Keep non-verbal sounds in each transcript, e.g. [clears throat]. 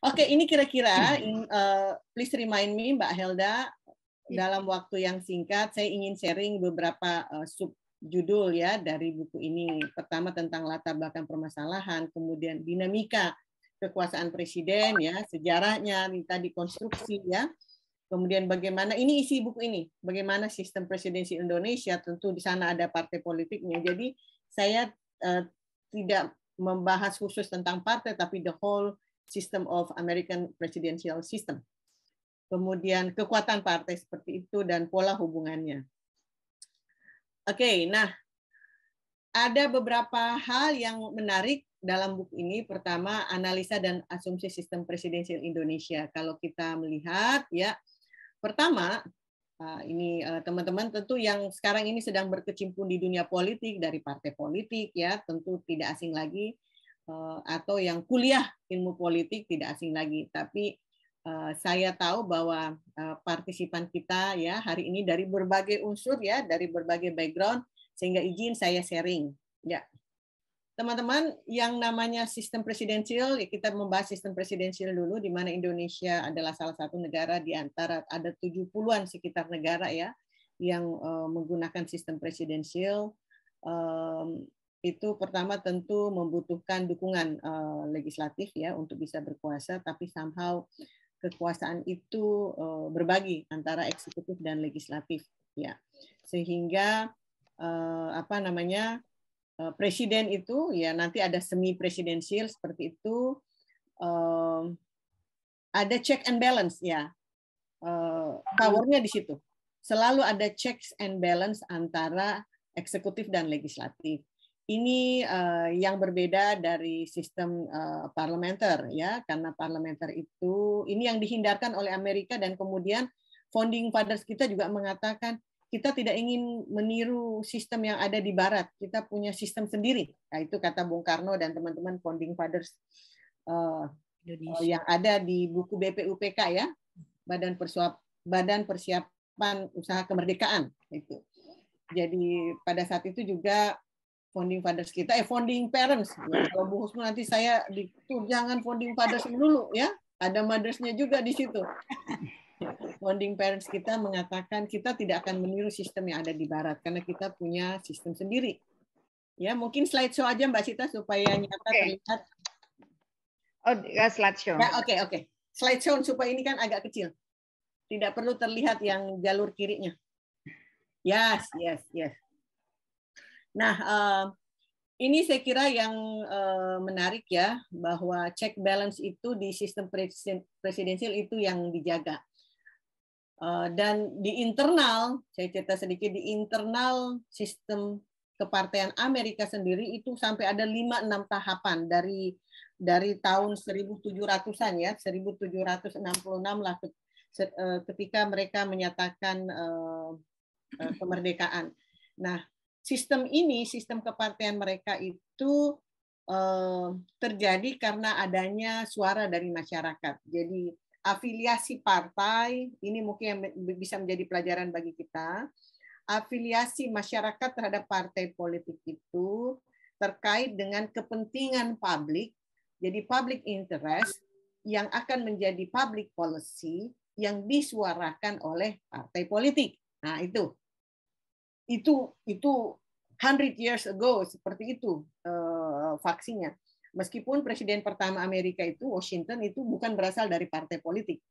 Oke, ini kira-kira uh, please remind me Mbak Helda iya. dalam waktu yang singkat saya ingin sharing beberapa uh, eh, sub judul ya dari buku ini. Pertama tentang latar belakang permasalahan, kemudian dinamika kekuasaan presiden ya, sejarahnya, minta dikonstruksi ya. Kemudian bagaimana ini isi buku ini, bagaimana sistem presidensi Indonesia tentu di sana ada partai politiknya. Jadi saya uh, tidak membahas khusus tentang partai tapi the whole sistem of American presidential system. Kemudian kekuatan partai seperti itu dan pola hubungannya. Oke, okay, nah ada beberapa hal yang menarik dalam buku ini. Pertama, analisa dan asumsi sistem presidensial Indonesia. Kalau kita melihat ya, pertama ah, ini eh, teman-teman tentu yang sekarang ini sedang berkecimpung di dunia politik dari partai politik ya, tentu tidak asing lagi Eh, atau yang kuliah ilmu politik tidak asing lagi tapi eh, saya tahu bahwa eh, partisipan kita ya hari ini dari berbagai unsur ya dari berbagai background sehingga izin saya sharing ya teman-teman yang namanya sistem presidensial ya kita membahas sistem presidensial dulu di mana Indonesia adalah salah satu negara di antara ada 70-an sekitar negara ya yang menggunakan sistem presidensial itu pertama tentu membutuhkan dukungan uh, legislatif ya untuk bisa berkuasa tapi somehow kekuasaan itu uh, berbagi antara eksekutif dan legislatif ya sehingga uh, apa namanya uh, presiden itu ya nanti ada semi presidensial seperti itu uh, ada check and balance ya uh, powernya di situ selalu ada checks and balance antara eksekutif dan legislatif ini uh, yang berbeda dari sistem uh, parlementer ya karena parlementer itu ini yang dihindarkan oleh Amerika dan kemudian founding fathers kita juga mengatakan kita tidak ingin meniru sistem yang ada di barat kita punya sistem sendiri nah, itu kata Bung Karno dan teman-teman founding fathers uh, yang ada di buku BPUPK ya Badan Persuap Badan Persiapan Usaha Kemerdekaan itu jadi pada saat itu juga founding fathers kita, eh founding parents. Nah, kalau Bu Husnu nanti saya tuh jangan founding fathers dulu ya. Ada mothersnya juga di situ. [laughs] Founding parents kita mengatakan kita tidak akan meniru sistem yang ada di Barat karena kita punya sistem sendiri. Ya, mungkin slide show aja Mbak Sita supaya nyata okay. terlihat. Oh, ya, slideshow. Ya, oke, okay, oke. slide show supaya ini kan agak kecil. Tidak perlu terlihat yang jalur kirinya. Yes, yes, yes. Nah, eh, ini saya kira yang eh, menarik ya bahwa check balance itu di sistem presidensial itu yang dijaga. Eh, dan di internal, saya cerita sedikit di internal sistem kepartean Amerika sendiri itu sampai ada 5 6 tahapan dari dari tahun 1700-an ya, 1766 lah ketika mereka menyatakan kemerdekaan. Nah, sistem ini, sistem kepartean mereka itu eh, terjadi karena adanya suara dari masyarakat. Jadi afiliasi partai ini mungkin yang bisa menjadi pelajaran bagi kita. Afiliasi masyarakat terhadap partai politik itu terkait dengan kepentingan publik, jadi public interest yang akan menjadi public policy yang disuarakan oleh partai politik. Nah, itu itu itu 100 years ago seperti itu uh, eh, vaksinnya. Meskipun presiden pertama Amerika itu Washington itu bukan berasal dari partai politik.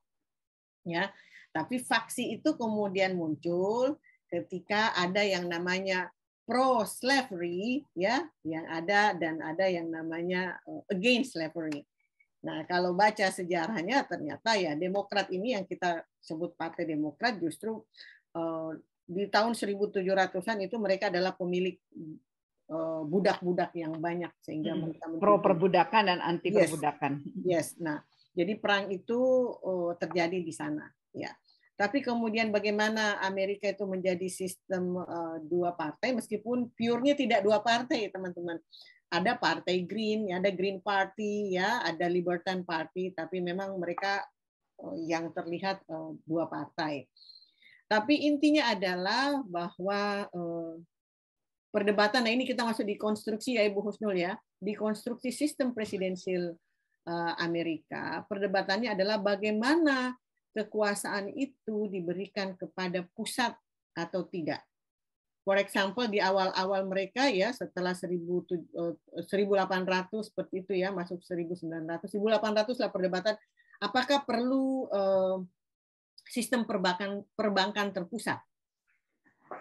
Ya, tapi faksi itu kemudian muncul ketika ada yang namanya pro slavery ya, yang ada dan ada yang namanya eh, against slavery. Nah, kalau baca sejarahnya ternyata ya Demokrat ini yang kita sebut Partai Demokrat justru eh, di tahun 1700-an itu mereka adalah pemilik eh, budak-budak yang banyak sehingga hmm. mereka pro perbudakan dan anti perbudakan. Yes. Nah, jadi perang itu eh, terjadi di sana, ya. Tapi kemudian bagaimana Amerika itu menjadi sistem eh, dua partai meskipun purenya tidak dua partai, teman-teman. Ada partai Green, ya, ada Green Party, ya, ada Libertarian Party, tapi memang mereka yang terlihat dua partai. Tapi intinya adalah bahwa eh, perdebatan, nah ini kita masuk di konstruksi ya Ibu Husnul ya, di konstruksi sistem presidensil eh, Amerika, perdebatannya adalah bagaimana kekuasaan itu diberikan kepada pusat atau tidak. For example di awal-awal mereka ya setelah 1800 eh, seperti itu ya masuk 1900 1800 lah perdebatan apakah perlu eh, sistem perbankan perbankan terpusat.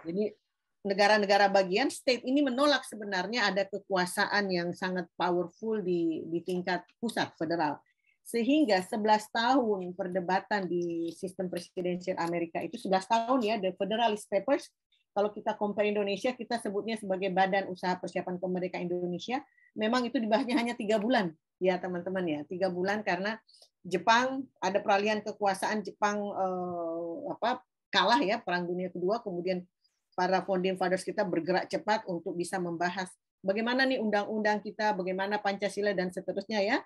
Jadi negara-negara bagian state ini menolak sebenarnya ada kekuasaan yang sangat powerful di di tingkat pusat federal. Sehingga 11 tahun perdebatan di sistem presidensial Amerika itu 11 tahun ya the Federalist Papers kalau kita compare Indonesia, kita sebutnya sebagai Badan Usaha Persiapan Kemerdekaan Indonesia. Memang itu dibahasnya hanya tiga bulan, ya teman-teman ya, tiga bulan karena Jepang ada peralihan kekuasaan Jepang eh, apa kalah ya Perang Dunia Kedua, kemudian para founding fathers kita bergerak cepat untuk bisa membahas bagaimana nih undang-undang kita, bagaimana Pancasila dan seterusnya ya.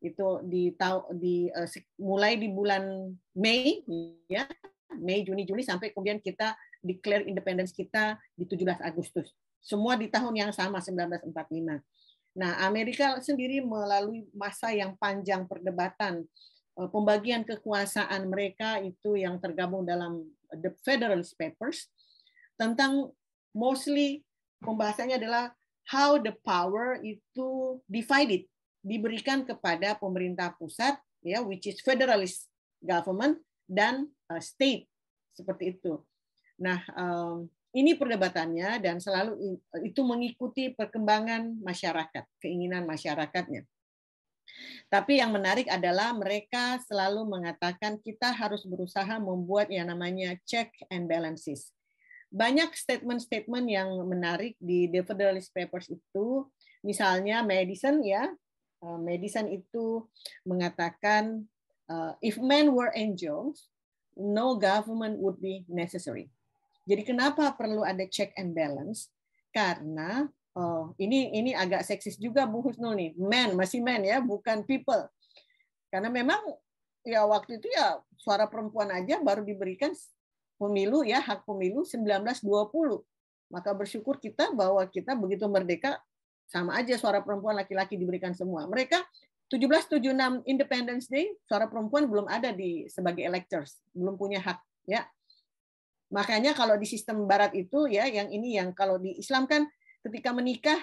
Itu di di uh, mulai di bulan Mei ya, Mei Juni Juli sampai kemudian kita declare independence kita di 17 Agustus. Semua di tahun yang sama 1945. Nah, Amerika sendiri melalui masa yang panjang perdebatan eh, pembagian kekuasaan mereka itu yang tergabung dalam The Federalist Papers tentang mostly pembahasannya adalah how the power itu divided diberikan kepada pemerintah pusat ya which is federalist government dan eh, state seperti itu. Nah, ini perdebatannya dan selalu itu mengikuti perkembangan masyarakat, keinginan masyarakatnya. Tapi yang menarik adalah mereka selalu mengatakan kita harus berusaha membuat yang namanya check and balances. Banyak statement-statement yang menarik di The Federalist Papers itu, misalnya Madison ya, eh, Madison itu mengatakan eh, if men were angels, no government would be necessary jadi kenapa perlu ada check and balance? Karena oh, ini ini agak seksis juga Bu Husnul nih, men masih men ya, bukan people. Karena memang ya waktu itu ya suara perempuan aja baru diberikan pemilu ya hak pemilu 1920. Maka bersyukur kita bahwa kita begitu merdeka sama aja suara perempuan laki-laki diberikan semua. Mereka 1776 Independence Day suara perempuan belum ada di sebagai electors, belum punya hak ya. Makanya kalau di sistem barat itu ya yang ini yang kalau di Islam kan ketika menikah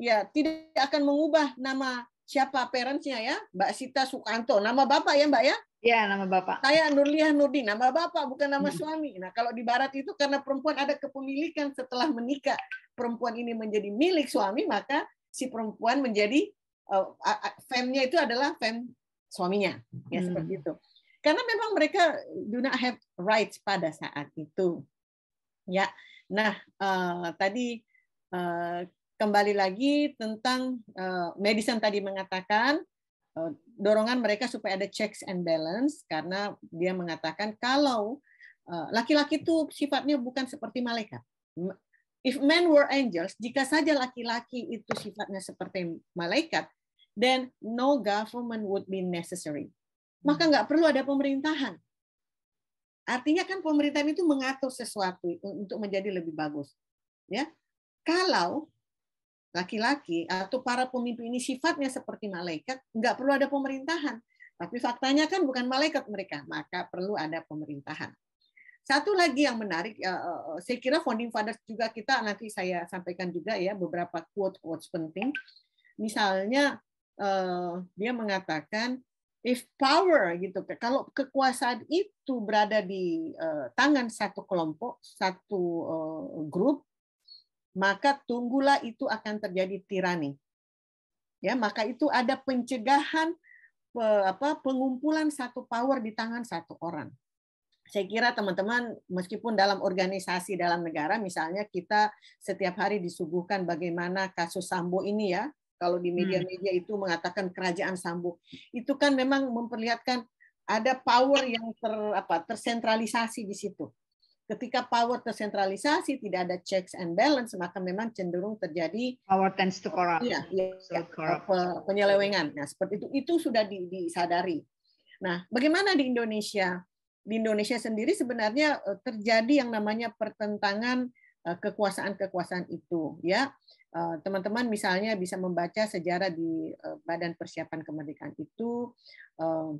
ya tidak akan mengubah nama siapa parentsnya ya Mbak Sita Sukanto nama bapak ya Mbak ya Iya nama bapak saya Nurliah Nurdi nama bapak bukan nama hmm. suami nah kalau di barat itu karena perempuan ada kepemilikan setelah menikah perempuan ini menjadi milik suami maka si perempuan menjadi uh, eh, femnya itu adalah fem suaminya ya hmm. seperti itu karena memang mereka do not have rights pada saat itu. Ya. Nah, uh, tadi uh, kembali lagi tentang uh, medicine tadi mengatakan uh, dorongan mereka supaya ada checks and balance karena dia mengatakan kalau laki-laki uh, itu -laki sifatnya bukan seperti malaikat. If men were angels, jika saja laki-laki itu sifatnya seperti malaikat, then no government would be necessary maka nggak perlu ada pemerintahan. Artinya kan pemerintahan itu mengatur sesuatu untuk menjadi lebih bagus. Ya, kalau laki-laki atau para pemimpin ini sifatnya seperti malaikat, nggak perlu ada pemerintahan. Tapi faktanya kan bukan malaikat mereka, maka perlu ada pemerintahan. Satu lagi yang menarik, eh, eh, saya kira founding fathers juga kita nanti saya sampaikan juga ya beberapa quote quotes penting. Misalnya eh, dia mengatakan if power gitu kalau kekuasaan itu berada di uh, tangan satu kelompok satu uh, grup maka tunggulah itu akan terjadi tirani ya maka itu ada pencegahan pe, apa pengumpulan satu power di tangan satu orang saya kira teman-teman meskipun dalam organisasi dalam negara misalnya kita setiap hari disuguhkan bagaimana kasus Sambo ini ya kalau di hmm. media-media itu mengatakan kerajaan sambuk itu kan memang memperlihatkan ada power yang ter apa tersentralisasi di situ ketika power tersentralisasi tidak ada checks and balance maka memang cenderung terjadi power tends to corrupt ya, ya, so iya. penyelewengan nah seperti itu itu sudah disadari nah bagaimana di Indonesia di Indonesia sendiri sebenarnya eh, terjadi yang namanya pertentangan eh, kekuasaan-kekuasaan itu ya Eh, teman-teman misalnya bisa membaca sejarah di eh, Badan Persiapan Kemerdekaan itu eh,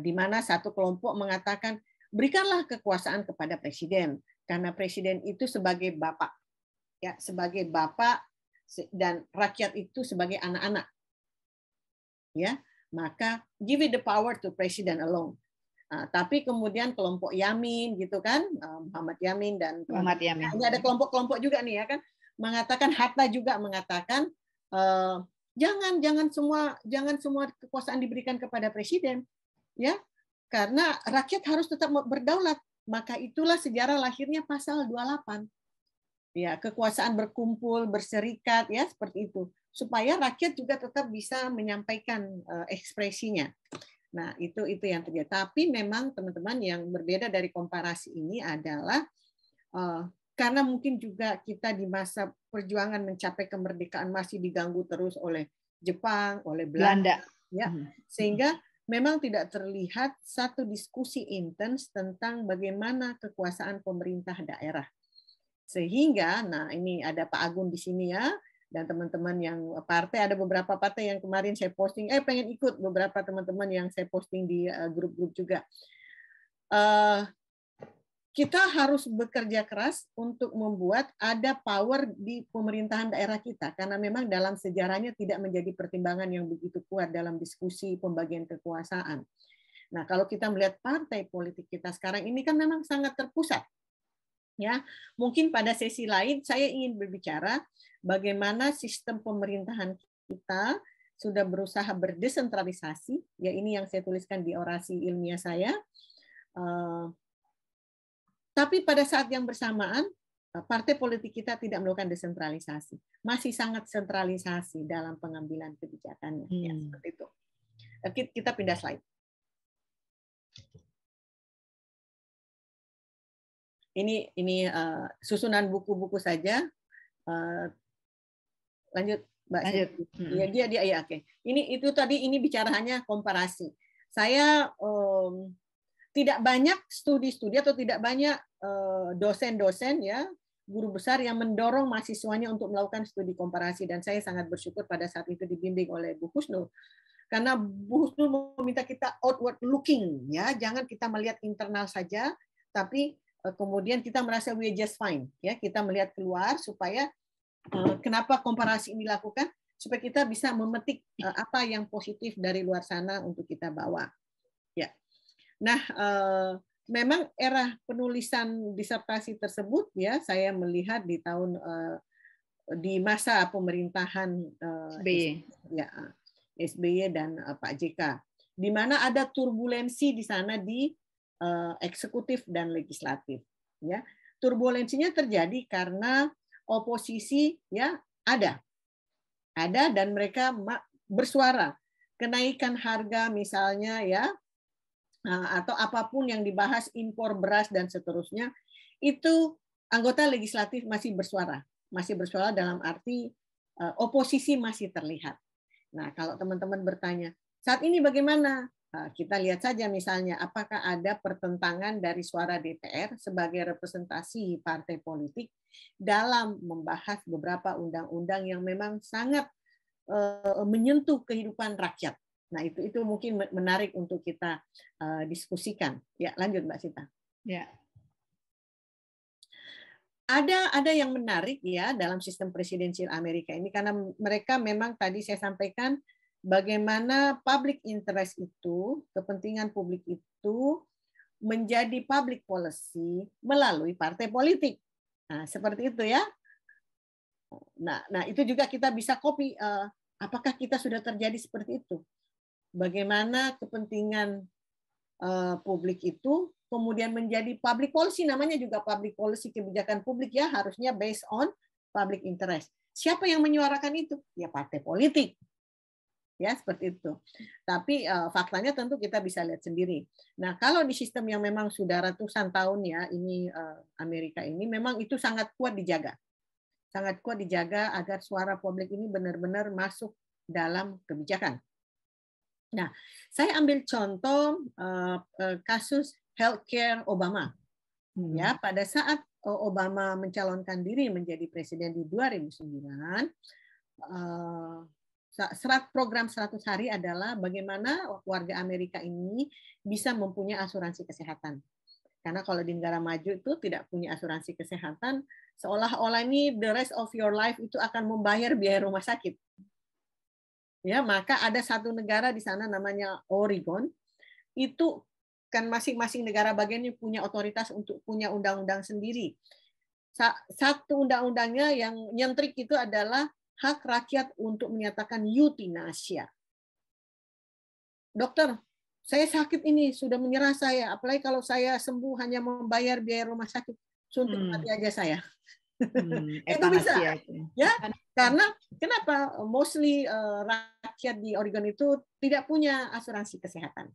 di mana satu kelompok mengatakan berikanlah kekuasaan kepada presiden karena presiden itu sebagai bapak ya sebagai bapak dan rakyat itu sebagai anak-anak ya maka give it the power to president alone Nah, tapi kemudian kelompok Yamin gitu kan Muhammad Yamin dan Muhammad Yamin. ada kelompok-kelompok juga nih ya kan mengatakan Hatta juga mengatakan eh, jangan jangan semua jangan semua kekuasaan diberikan kepada presiden ya karena rakyat harus tetap berdaulat maka itulah sejarah lahirnya pasal 28 ya kekuasaan berkumpul berserikat ya seperti itu supaya rakyat juga tetap bisa menyampaikan eh, ekspresinya nah itu itu yang terjadi tapi memang teman-teman yang berbeda dari komparasi ini adalah eh, karena mungkin juga kita di masa perjuangan mencapai kemerdekaan masih diganggu terus oleh Jepang, oleh Belanda, Belanda. ya. Hmm. Sehingga memang tidak terlihat satu diskusi intens tentang bagaimana kekuasaan pemerintah daerah. Sehingga nah ini ada Pak Agung di sini ya dan teman-teman yang partai ada beberapa partai yang kemarin saya posting eh pengen ikut beberapa teman-teman yang saya posting di eh, grup-grup juga. Uh, kita harus bekerja keras untuk membuat ada power di pemerintahan daerah kita karena memang dalam sejarahnya tidak menjadi pertimbangan yang begitu kuat dalam diskusi pembagian kekuasaan. Nah, kalau kita melihat partai politik kita sekarang ini kan memang sangat terpusat. Ya, mungkin pada sesi lain saya ingin berbicara bagaimana sistem pemerintahan kita sudah berusaha berdesentralisasi, ya ini yang saya tuliskan di orasi ilmiah saya. Eh, tapi pada saat yang bersamaan, eh, partai politik kita tidak melakukan desentralisasi, masih sangat sentralisasi dalam pengambilan kebijakannya. Ya, hmm. Ya, seperti itu. Eh, kita pindah slide. Ini ini uh, susunan buku-buku saja. Uh, lanjut, Mbak. Lanjut. Iya, hmm. Ya dia dia ya oke. Okay. Ini itu tadi ini bicaranya komparasi. Saya um, tidak banyak studi-studi atau tidak banyak eh, dosen-dosen ya guru besar yang mendorong mahasiswanya untuk melakukan studi komparasi dan saya sangat bersyukur pada saat itu dibimbing oleh Bu Husnul karena Bu Husnul meminta kita outward looking ya jangan kita melihat internal saja tapi eh, kemudian kita merasa we just fine ya kita melihat keluar supaya eh, kenapa komparasi ini dilakukan supaya kita bisa memetik apa yang positif dari luar sana untuk kita bawa Nah, eh, memang era penulisan disertasi tersebut ya saya melihat di tahun eh, di masa pemerintahan eh, SBY ya SBY dan Pak JK di mana ada turbulensi di sana di eksekutif dan legislatif ya turbulensinya terjadi karena oposisi ya ada ada dan mereka bersuara kenaikan harga misalnya ya Eh, atau apapun yang dibahas impor beras dan seterusnya itu anggota legislatif masih bersuara masih bersuara dalam arti eh, oposisi masih terlihat nah kalau teman-teman bertanya saat ini bagaimana eh, kita lihat saja misalnya apakah ada pertentangan dari suara DPR sebagai representasi partai politik dalam membahas beberapa undang-undang yang memang sangat menyentuh kehidupan rakyat Nah itu itu mungkin menarik untuk kita uh, diskusikan. Ya lanjut Mbak Sita. Ya. Ada ada yang menarik ya dalam sistem presidensial Amerika ini karena mereka memang tadi saya sampaikan bagaimana public interest itu kepentingan publik itu menjadi public policy melalui partai politik. Nah seperti itu ya. Nah, nah itu juga kita bisa copy. Eh, apakah kita sudah terjadi seperti itu? bagaimana kepentingan eh, publik itu kemudian menjadi public policy namanya juga public policy kebijakan publik ya harusnya based on public interest. Siapa yang menyuarakan itu? Ya partai politik. Ya seperti itu. Tapi uh, faktanya tentu kita bisa lihat sendiri. Nah, kalau di sistem yang memang sudah ratusan tahun ya ini uh, Amerika ini memang itu sangat kuat dijaga. Sangat kuat dijaga agar suara publik ini benar-benar masuk dalam kebijakan. Nah, saya ambil contoh uh, kasus healthcare Obama. Hmm. Ya, pada saat eh, Obama mencalonkan diri menjadi presiden di 2009, uh, serat program 100 hari adalah bagaimana warga Amerika ini bisa mempunyai asuransi kesehatan. Karena kalau di negara maju itu tidak punya asuransi kesehatan, seolah-olah ini the rest of your life itu akan membayar biaya rumah sakit ya maka ada satu negara di sana namanya Oregon itu kan masing-masing negara bagiannya punya otoritas untuk punya undang-undang sendiri. Satu undang-undangnya yang nyentrik itu adalah hak rakyat untuk menyatakan euthanasia Dokter, saya sakit ini sudah menyerah saya. Apalagi kalau saya sembuh hanya membayar biaya rumah sakit, suntik hmm. mati aja saya. Hmm, [laughs] itu bisa, ya. Karena kenapa? Mostly uh, rakyat di Oregon itu tidak punya asuransi kesehatan.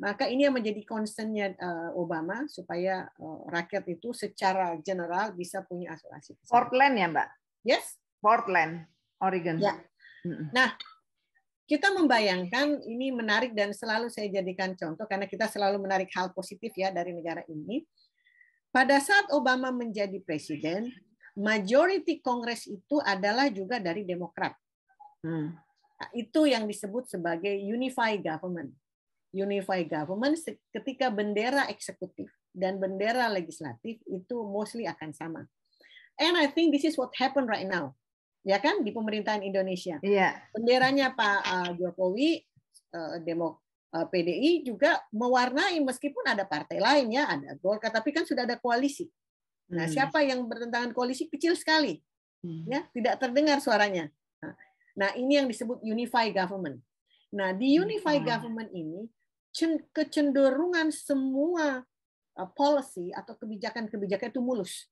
Maka ini yang menjadi concernnya uh, Obama supaya uh, rakyat itu secara general bisa punya asuransi. Kesehatan. Portland ya, Mbak? Yes. Portland, Oregon. Ya. Nah, kita membayangkan ini menarik dan selalu saya jadikan contoh karena kita selalu menarik hal positif ya dari negara ini. Pada saat Obama menjadi presiden, majority Kongres itu adalah juga dari Demokrat. Nah, itu yang disebut sebagai unified government. Unified government ketika bendera eksekutif dan bendera legislatif itu mostly akan sama. And I think this is what happened right now. Ya kan di pemerintahan Indonesia. Iya. Benderanya Pak eh, Jokowi eh, Demo eh, PDI juga mewarnai meskipun ada partai lain ya, ada Golkar tapi kan sudah ada koalisi. Nah, hmm. siapa yang bertentangan koalisi kecil sekali, hmm. ya tidak terdengar suaranya. Nah, nah ini yang disebut unified government. Nah, di unified government ini kecenderungan semua uh, policy atau kebijakan-kebijakan itu mulus,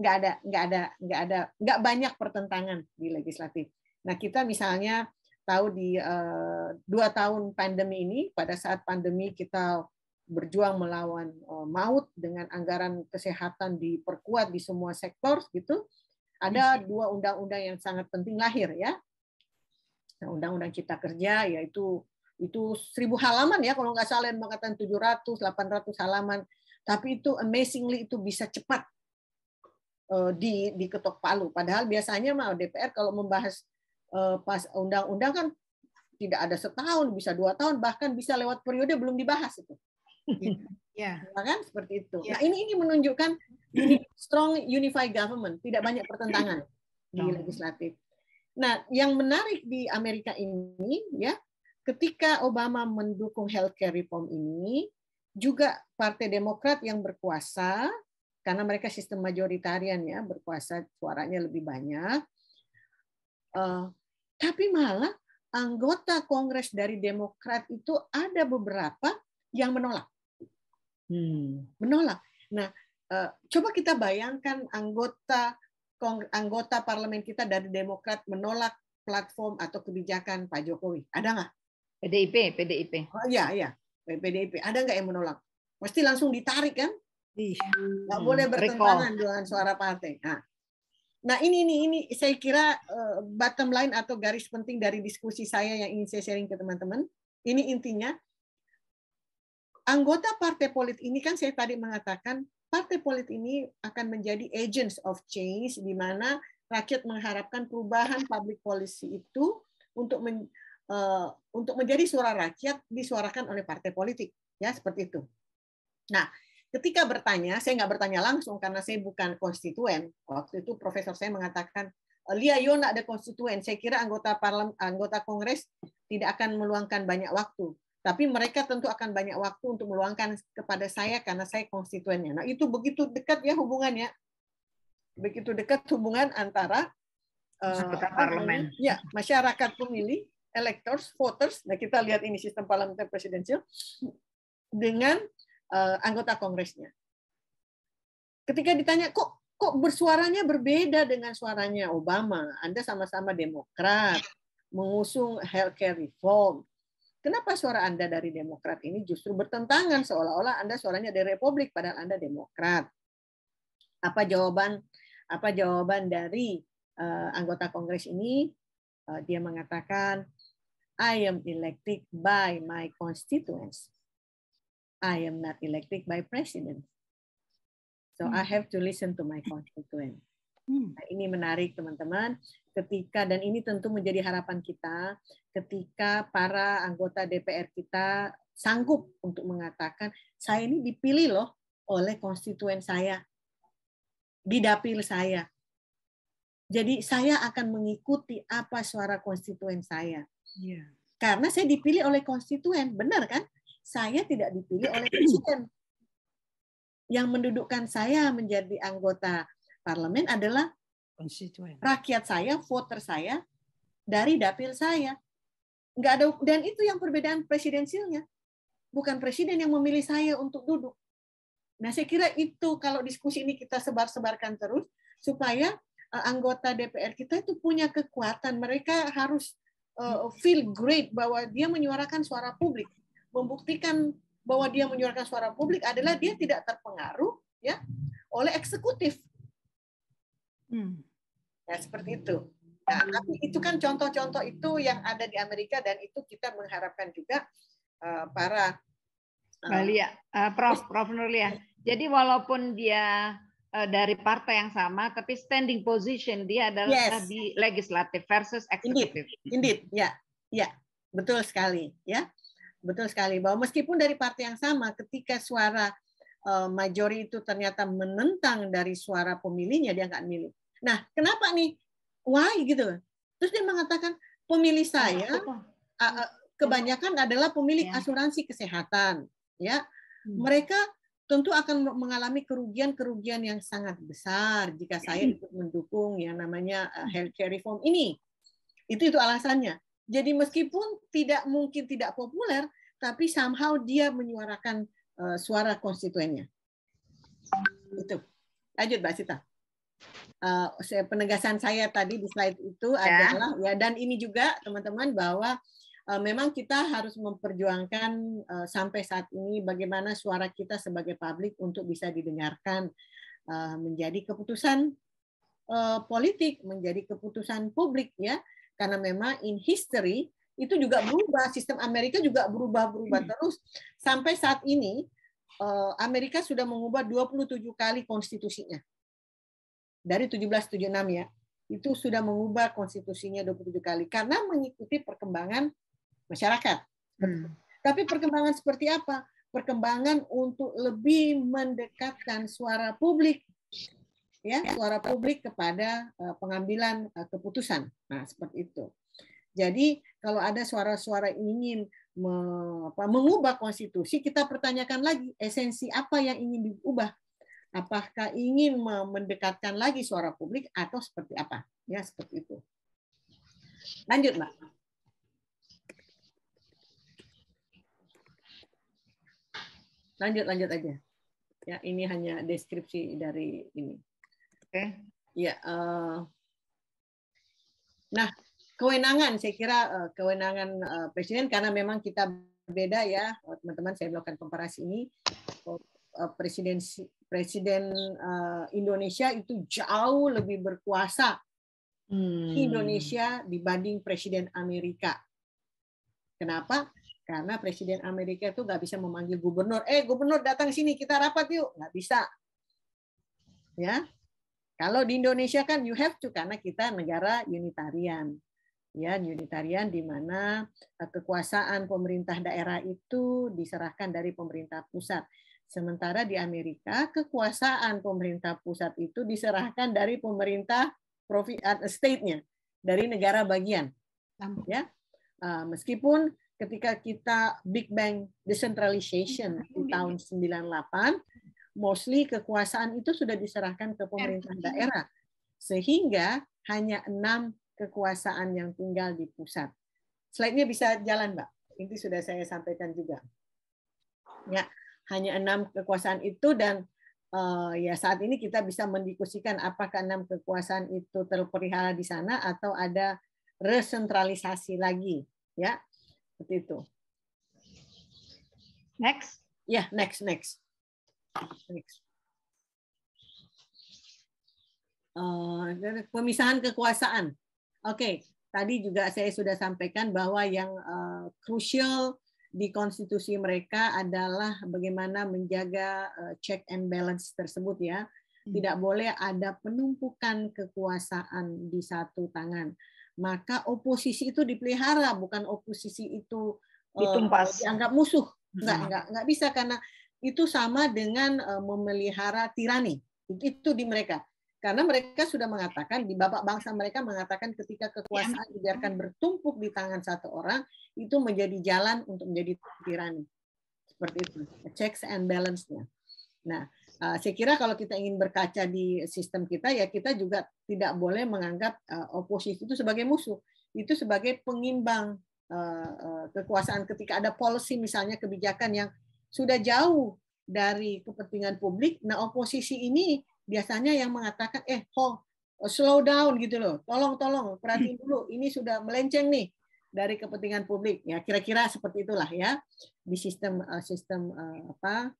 nggak ada nggak ada nggak ada nggak banyak pertentangan di legislatif. Nah, kita misalnya tahu di uh, dua tahun pandemi ini pada saat pandemi kita berjuang melawan eh, maut dengan anggaran kesehatan diperkuat di semua sektor gitu. Ada iya dua undang-undang yang sangat penting lahir ya. Nah, undang-undang Cipta Kerja yaitu itu seribu halaman ya kalau nggak salah yang mengatakan 700 800 halaman tapi itu amazingly itu bisa cepat eh, di diketok palu padahal biasanya mau DPR kalau membahas eh, pas undang-undang kan tidak ada setahun bisa dua tahun bahkan bisa lewat periode belum dibahas itu [laughs] ya, ya. kan seperti itu. Ya. Nah ini ini menunjukkan strong unified government, tidak banyak pertentangan di legislatif. Nah yang menarik di Amerika ini ya ketika Obama mendukung healthcare reform ini juga Partai Demokrat yang berkuasa karena mereka sistem majoritarian ya berkuasa suaranya lebih banyak. Uh, tapi malah anggota Kongres dari Demokrat itu ada beberapa yang menolak. Hmm. Menolak. Nah, eh, coba kita bayangkan anggota anggota parlemen kita dari Demokrat menolak platform atau kebijakan Pak Jokowi. Ada nggak? PDIP, PDIP. Oh iya, iya. PDIP. Ada nggak yang menolak? Pasti langsung ditarik kan? Iya. Nggak hmm, boleh bertentangan dengan suara partai. Nah, nah ini ini ini saya kira eh, bottom line atau garis penting dari diskusi saya yang ingin saya sharing ke teman-teman. Ini intinya anggota partai politik ini kan saya tadi mengatakan partai politik ini akan menjadi agents of change di mana rakyat mengharapkan perubahan public policy itu untuk men, uh, untuk menjadi suara rakyat disuarakan oleh partai politik ya seperti itu. Nah, ketika bertanya, saya nggak bertanya langsung karena saya bukan konstituen. Waktu itu profesor saya mengatakan Lia Yona ada konstituen. Saya kira anggota parlem anggota kongres tidak akan meluangkan banyak waktu. Tapi mereka tentu akan banyak waktu untuk meluangkan kepada saya karena saya konstituennya. Nah, itu begitu dekat ya hubungannya. Begitu dekat hubungan antara uh, parlemen. Ya, masyarakat pemilih, electors, voters. Nah, kita lihat ini sistem parlementer presidensial dengan uh, anggota kongresnya. Ketika ditanya kok kok bersuaranya berbeda dengan suaranya Obama. Anda sama-sama Demokrat, mengusung healthcare reform, Kenapa suara Anda dari Demokrat ini justru bertentangan seolah-olah Anda suaranya dari Republik padahal Anda Demokrat? Apa jawaban apa jawaban dari uh, anggota Kongres ini? Uh, dia mengatakan I am elected by my constituents. I am not elected by president. So hmm. I have to listen to my constituents. Hmm. Nah, ini menarik teman-teman ketika dan ini tentu menjadi harapan kita ketika para anggota DPR kita sanggup untuk mengatakan saya ini dipilih loh oleh konstituen saya di dapil saya. Jadi saya akan mengikuti apa suara konstituen saya. Ya. Karena saya dipilih oleh konstituen, benar kan? Saya tidak dipilih oleh presiden. Yang mendudukkan saya menjadi anggota parlemen adalah konstituen rakyat saya voter saya dari dapil saya nggak ada dan itu yang perbedaan presidensilnya bukan presiden yang memilih saya untuk duduk nah saya kira itu kalau diskusi ini kita sebar-sebarkan terus supaya eh, anggota DPR kita itu punya kekuatan mereka harus eh, feel great bahwa dia menyuarakan suara publik membuktikan bahwa dia menyuarakan suara publik adalah dia tidak terpengaruh ya oleh eksekutif Hmm. Nah, seperti itu. Nah, tapi itu kan contoh-contoh itu yang ada di Amerika dan itu kita mengharapkan juga uh, para uh, uh, Prof. Prof. Nurlia. Ya. Jadi walaupun dia uh, dari partai yang sama, tapi standing position dia adalah yes. di legislatif versus eksekutif. Indit, ya, ya, betul sekali, ya, betul sekali bahwa meskipun dari partai yang sama, ketika suara uh, majori itu ternyata menentang dari suara pemilihnya, dia nggak milih Nah, kenapa nih? Why gitu. Terus dia mengatakan pemilih saya hmm. kebanyakan adalah pemilik ya. asuransi kesehatan, ya. Hmm. Mereka tentu akan mengalami kerugian-kerugian yang sangat besar jika saya hmm. ikut mendukung yang namanya eh, healthcare reform ini. Itu itu alasannya. Jadi meskipun tidak mungkin tidak populer, tapi somehow dia menyuarakan eh, suara konstituennya. Itu. Lanjut Mbak Sita uh, penegasan saya tadi di slide itu ya. adalah ya dan ini juga teman-teman bahwa uh, memang kita harus memperjuangkan uh, sampai saat ini bagaimana suara kita sebagai publik untuk bisa didengarkan uh, menjadi keputusan uh, politik, menjadi keputusan publik ya. Karena memang in history itu juga berubah, sistem Amerika juga berubah-berubah hmm. terus sampai saat ini Amerika sudah mengubah 27 kali konstitusinya dari 1776 ya, itu sudah mengubah konstitusinya 27 kali karena mengikuti perkembangan masyarakat. Hmm. Tapi perkembangan seperti apa? Perkembangan untuk lebih mendekatkan suara publik ya, ya. suara publik kepada eh, pengambilan eh, keputusan. Nah, seperti itu. Jadi kalau ada suara-suara ingin mengubah konstitusi, kita pertanyakan lagi esensi apa yang ingin diubah apakah ingin mendekatkan lagi suara publik atau seperti apa ya seperti itu lanjut mbak lanjut lanjut aja ya ini hanya deskripsi dari ini oke okay. ya uh, nah kewenangan saya kira uh, kewenangan uh, presiden karena memang kita beda ya teman-teman saya melakukan komparasi ini presidensi Presiden uh, Indonesia itu jauh lebih berkuasa hmm. Indonesia dibanding Presiden Amerika. Kenapa? Karena Presiden Amerika itu nggak bisa memanggil gubernur. Eh, gubernur datang sini, kita rapat yuk. Nggak bisa. Ya, kalau di Indonesia kan you have to karena kita negara unitarian ya unitarian di mana eh, kekuasaan pemerintah daerah itu diserahkan dari pemerintah pusat. Sementara di Amerika, kekuasaan pemerintah pusat itu diserahkan dari pemerintah eh, state-nya, dari negara bagian. Ya, ah, meskipun ketika kita Big Bang decentralization iya, di iya. tahun 98, mostly kekuasaan itu sudah diserahkan ke pemerintah iya. daerah, sehingga hanya enam kekuasaan yang tinggal di pusat. Slide-nya bisa jalan, Mbak. Ini sudah saya sampaikan juga. Ya, hanya enam kekuasaan itu dan uh, ya saat ini kita bisa mendiskusikan apakah enam kekuasaan itu terpelihara di sana atau ada resentralisasi lagi ya seperti itu next ya yeah, next next next eh, pemisahan kekuasaan oke okay. tadi juga saya sudah sampaikan bahwa yang uh, di konstitusi mereka adalah bagaimana menjaga eh, check and balance tersebut ya. Hmm. Tidak boleh ada penumpukan kekuasaan di satu tangan. Maka oposisi itu dipelihara, bukan oposisi itu eh, Ditumpas. Uh, dianggap musuh. Enggak, hmm. enggak, enggak bisa karena itu sama dengan eh, memelihara tirani. Itu di mereka. Karena mereka sudah mengatakan di bapak bangsa mereka mengatakan ketika kekuasaan iya. dibiarkan bertumpuk di tangan satu orang itu menjadi jalan untuk menjadi tirani. Seperti itu, checks and balance-nya. Nah, eh, saya kira kalau kita ingin berkaca di sistem kita ya kita juga tidak boleh menganggap eh, oposisi itu sebagai musuh. Itu sebagai pengimbang eh, kekuasaan ketika ada policy misalnya kebijakan yang sudah jauh dari kepentingan publik. Nah, oposisi ini biasanya yang mengatakan eh ho slow down gitu loh tolong tolong perhatiin dulu ini sudah melenceng nih dari kepentingan publik ya kira-kira seperti itulah ya di sistem eh, sistem eh, apa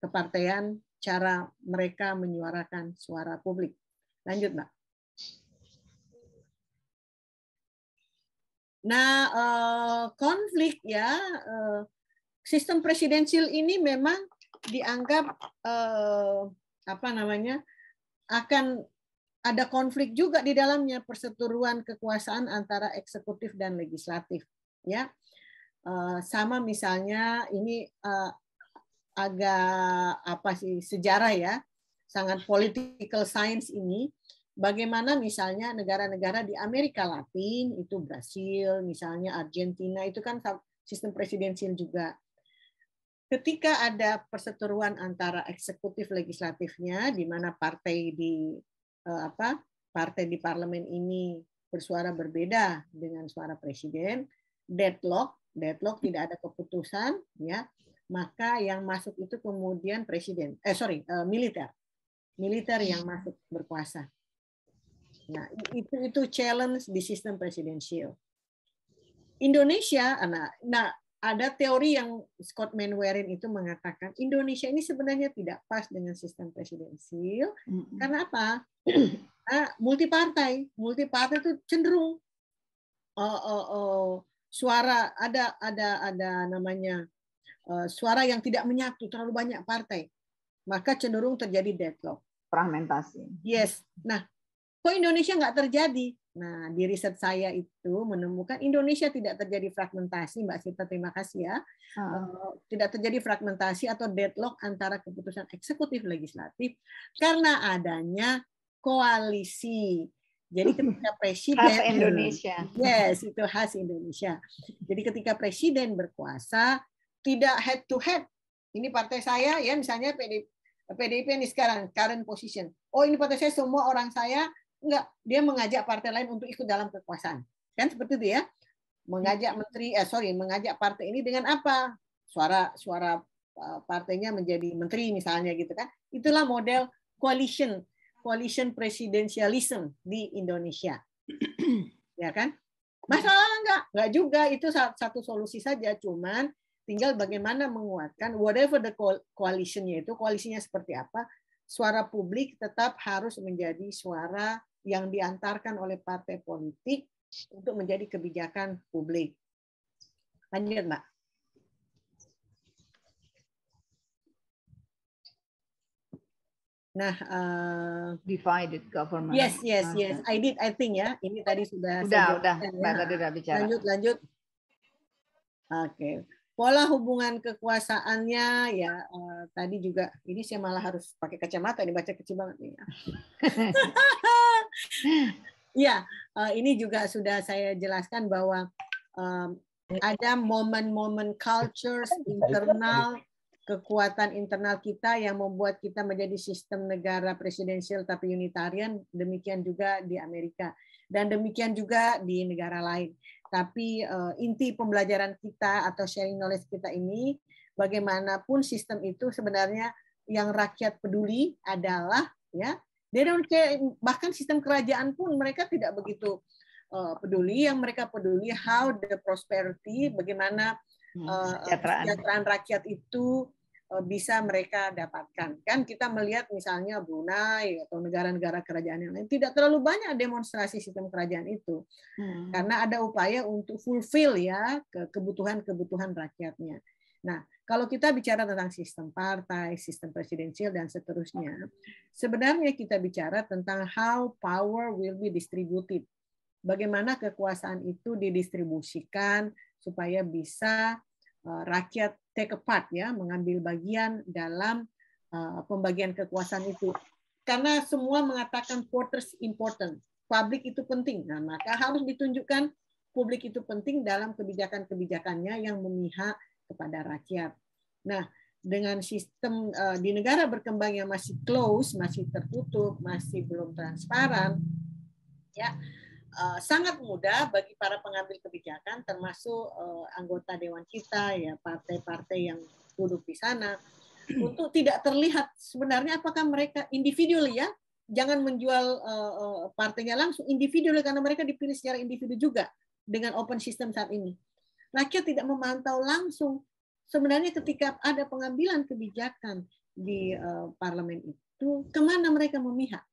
kepartaian cara mereka menyuarakan suara publik lanjut mbak Nah, eh, konflik ya, sistem presidensil ini memang dianggap apa namanya akan ada konflik juga di dalamnya perseteruan kekuasaan antara eksekutif dan legislatif ya eh, sama misalnya ini eh, agak apa sih sejarah ya sangat political science ini bagaimana misalnya negara-negara di Amerika Latin itu Brasil misalnya Argentina itu kan sistem presidensial juga ketika ada perseteruan antara eksekutif legislatifnya di mana partai di eh, apa partai di parlemen ini bersuara berbeda dengan suara presiden deadlock deadlock tidak ada keputusan ya maka yang masuk itu kemudian presiden eh sorry eh, militer militer yang masuk berkuasa nah itu itu challenge di sistem presidensial Indonesia nah, nah ada teori yang Scott Manwaring itu mengatakan Indonesia ini sebenarnya tidak pas dengan sistem presidensil mm-hmm. karena apa? nah, [clears throat] multi partai, multi partai itu cenderung oh, oh, oh, suara ada ada ada namanya uh, suara yang tidak menyatu terlalu banyak partai, maka cenderung terjadi deadlock, fragmentasi. Yes. Nah, kok Indonesia nggak terjadi? Nah, di riset saya itu menemukan Indonesia tidak terjadi fragmentasi, Mbak Sita, terima kasih ya. Uh. Tidak terjadi fragmentasi atau deadlock antara keputusan eksekutif legislatif karena adanya koalisi. Jadi [laughs] ketika presiden khas Indonesia. Yes, itu khas Indonesia. Jadi ketika presiden berkuasa tidak head to head. Ini partai saya ya misalnya PD, PDIP ini sekarang current position. Oh, ini partai saya semua orang saya Enggak, dia mengajak partai lain untuk ikut dalam kekuasaan. Kan seperti itu ya. Mengajak hmm. menteri eh sorry, mengajak partai ini dengan apa? Suara suara eh, partainya menjadi menteri misalnya gitu kan. Itulah model coalition coalition presidentialism di Indonesia. [clears throat] ya kan? Masalah enggak? Enggak juga, itu satu solusi saja cuman tinggal bagaimana menguatkan whatever the coalition itu koalisinya seperti apa suara publik tetap harus menjadi suara yang diantarkan oleh partai politik untuk menjadi kebijakan publik. Lanjut, Mbak. Nah, uh, divided government. Yes, yes, yes. I did. I think ya. Ini tadi sudah. Sudah, sudah. Ya. Mbak tadi sudah bicara. Lanjut, lanjut. Oke. Okay. Pola hubungan kekuasaannya ya uh, tadi juga ini saya malah harus pakai kacamata ini baca kecil banget nih. Ya. [laughs] ya, ini juga sudah saya jelaskan bahwa ada momen-momen cultures iya, iya. internal kekuatan internal kita yang membuat kita menjadi sistem negara presidensial tapi unitarian demikian juga di Amerika dan demikian juga di negara lain tapi eh, inti pembelajaran kita atau sharing knowledge kita ini bagaimanapun sistem itu sebenarnya yang rakyat peduli adalah ya They don't care. Bahkan sistem kerajaan pun mereka tidak begitu uh, peduli. Yang mereka peduli how the prosperity, bagaimana uh, rakyat itu uh, bisa mereka dapatkan. Kan kita melihat misalnya Brunei atau negara-negara kerajaan yang lain tidak terlalu banyak demonstrasi sistem kerajaan itu. Hmm. Karena ada upaya untuk fulfill ya kebutuhan-kebutuhan rakyatnya. Nah, kalau kita bicara tentang sistem partai, sistem presidensial dan seterusnya, sebenarnya kita bicara tentang how power will be distributed. Bagaimana kekuasaan itu didistribusikan supaya bisa eh, rakyat take part ya, mengambil bagian dalam eh, pembagian kekuasaan itu. Karena semua mengatakan voters important, publik itu penting. Nah, maka harus ditunjukkan publik itu penting dalam kebijakan-kebijakannya yang memihak kepada rakyat. Nah, dengan sistem uh, di negara berkembang yang masih close, masih tertutup, masih belum transparan, ya uh, sangat mudah bagi para pengambil kebijakan, termasuk uh, anggota dewan kita, ya partai-partai yang duduk di sana, [clears throat] untuk tidak terlihat sebenarnya apakah mereka individu ya jangan menjual uh, partainya langsung individu karena mereka dipilih secara individu juga dengan open system saat ini rakyat tidak memantau langsung. Sebenarnya ketika ada pengambilan kebijakan di uh, parlemen itu, kemana mereka memihak?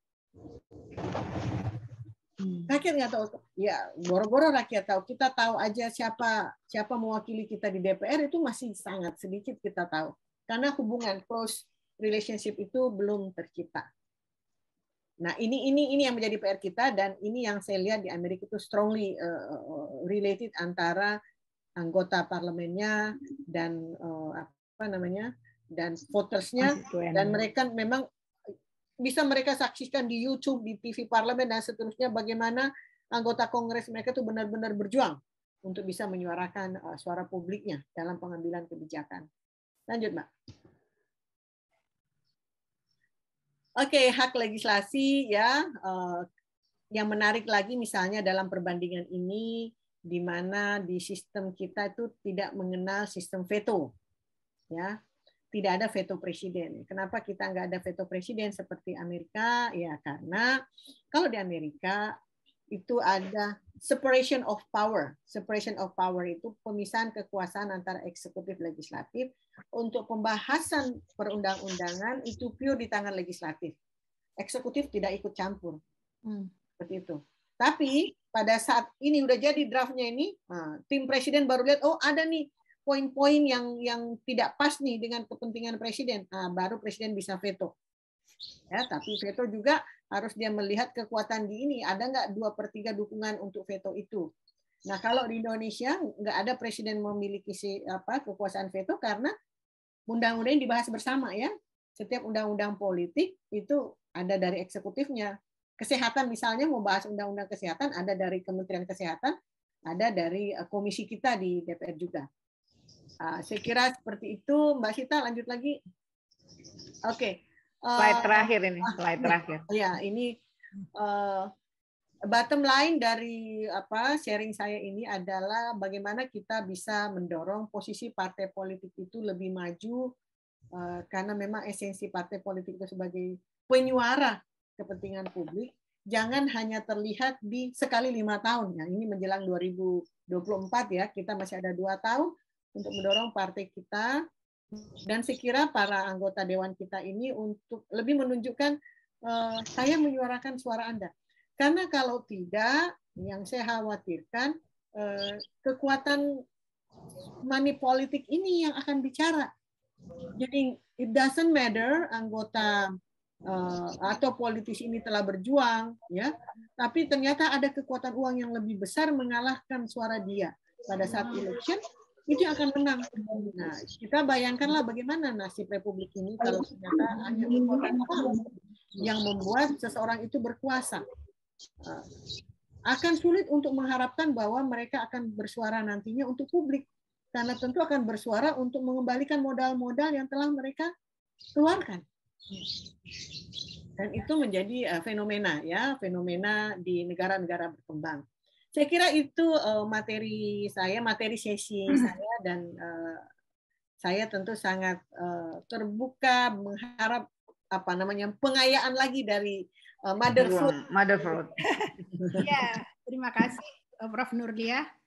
Hmm. Rakyat nggak tahu. Ya, boro-boro rakyat tahu. Kita tahu aja siapa siapa mewakili kita di DPR itu masih sangat sedikit kita tahu. Karena hubungan close relationship itu belum tercipta. Nah, ini ini ini yang menjadi PR kita dan ini yang saya lihat di Amerika itu strongly uh, related antara anggota parlemennya dan uh, apa namanya dan votersnya dan mereka memang bisa mereka saksikan di YouTube, di TV parlemen dan seterusnya bagaimana anggota kongres mereka itu benar-benar berjuang untuk bisa menyuarakan uh, suara publiknya dalam pengambilan kebijakan. Lanjut, Mbak. Oke, okay, hak legislasi ya. Uh, yang menarik lagi misalnya dalam perbandingan ini di mana di sistem kita itu tidak mengenal sistem veto. Ya, tidak ada veto presiden. Kenapa kita nggak ada veto presiden seperti Amerika? Ya karena kalau di Amerika itu ada separation of power. Separation of power itu pemisahan kekuasaan antara eksekutif legislatif. Untuk pembahasan perundang-undangan itu pure di tangan legislatif. Eksekutif tidak ikut campur. Hmm. Seperti itu. Tapi pada saat ini udah jadi draftnya ini, nah, tim presiden baru lihat oh ada nih poin-poin yang yang tidak pas nih dengan kepentingan presiden, nah, baru presiden bisa veto. Ya, tapi veto juga harus dia melihat kekuatan di ini ada nggak dua per tiga dukungan untuk veto itu. Nah kalau di Indonesia nggak ada presiden memiliki si, apa kekuasaan veto karena undang-undang dibahas bersama ya. Setiap undang-undang politik itu ada dari eksekutifnya, kesehatan misalnya membahas undang-undang kesehatan ada dari Kementerian Kesehatan, ada dari eh, komisi kita di DPR juga. Ah, saya kira seperti itu, Mbak Sita lanjut lagi. Oke. Okay. Eh, slide terakhir ini, ah, slide terakhir. Ya, ini eh, bottom line dari apa sharing saya ini adalah bagaimana kita bisa mendorong posisi partai politik itu lebih maju karena memang esensi partai politik itu sebagai penyuara kepentingan publik jangan hanya terlihat di sekali lima tahun ya ini menjelang 2024 ya kita masih ada dua tahun untuk mendorong partai kita dan sekira para anggota dewan kita ini untuk lebih menunjukkan uh, saya menyuarakan suara Anda karena kalau tidak yang saya khawatirkan uh, kekuatan money politik ini yang akan bicara jadi it doesn't matter anggota Eh, atau politisi ini telah berjuang ya tapi ternyata ada kekuatan uang yang lebih besar mengalahkan suara dia pada saat hmm. election itu akan menang. Nah, kita bayangkanlah bagaimana nasib republik ini kalau ternyata hanya kekuatan uang yang membuat seseorang itu berkuasa. Eh, akan sulit untuk mengharapkan bahwa mereka akan bersuara nantinya untuk publik karena tentu akan bersuara untuk mengembalikan modal-modal yang telah mereka keluarkan dan itu menjadi eh, fenomena ya, fenomena di negara-negara berkembang. Saya kira itu eh, materi saya, materi sesi hmm. saya dan eh, saya tentu sangat terbuka mengharap apa namanya pengayaan lagi dari Mother iya, Food. Mother [laughs] ya, terima kasih Prof Nurlia.